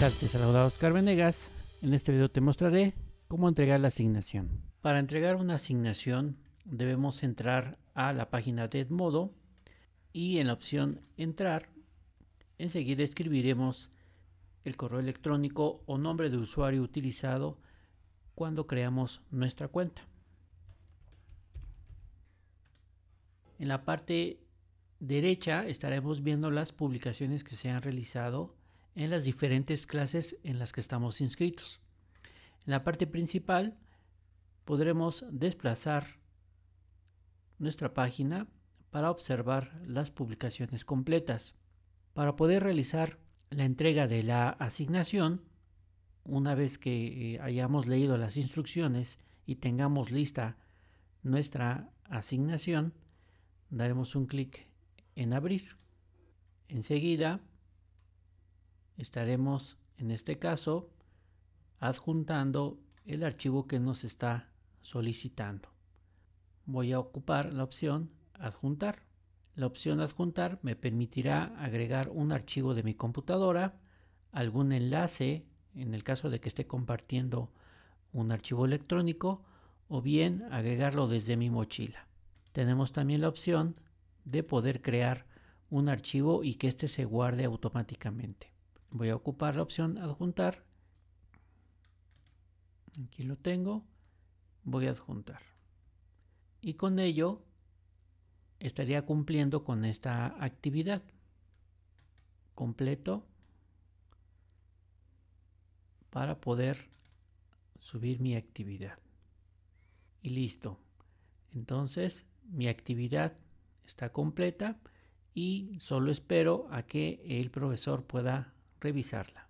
Saludos te Oscar En este video te mostraré cómo entregar la asignación. Para entregar una asignación debemos entrar a la página de Edmodo y en la opción Entrar, enseguida escribiremos el correo electrónico o nombre de usuario utilizado cuando creamos nuestra cuenta. En la parte derecha estaremos viendo las publicaciones que se han realizado en las diferentes clases en las que estamos inscritos. En la parte principal podremos desplazar nuestra página para observar las publicaciones completas. Para poder realizar la entrega de la asignación, una vez que eh, hayamos leído las instrucciones y tengamos lista nuestra asignación, daremos un clic en abrir. Enseguida estaremos en este caso adjuntando el archivo que nos está solicitando. Voy a ocupar la opción adjuntar. La opción adjuntar me permitirá agregar un archivo de mi computadora, algún enlace en el caso de que esté compartiendo un archivo electrónico o bien agregarlo desde mi mochila. Tenemos también la opción de poder crear un archivo y que éste se guarde automáticamente voy a ocupar la opción adjuntar. Aquí lo tengo. Voy a adjuntar. Y con ello estaría cumpliendo con esta actividad. Completo para poder subir mi actividad. Y listo. Entonces mi actividad está completa y solo espero a que el profesor pueda revisarla.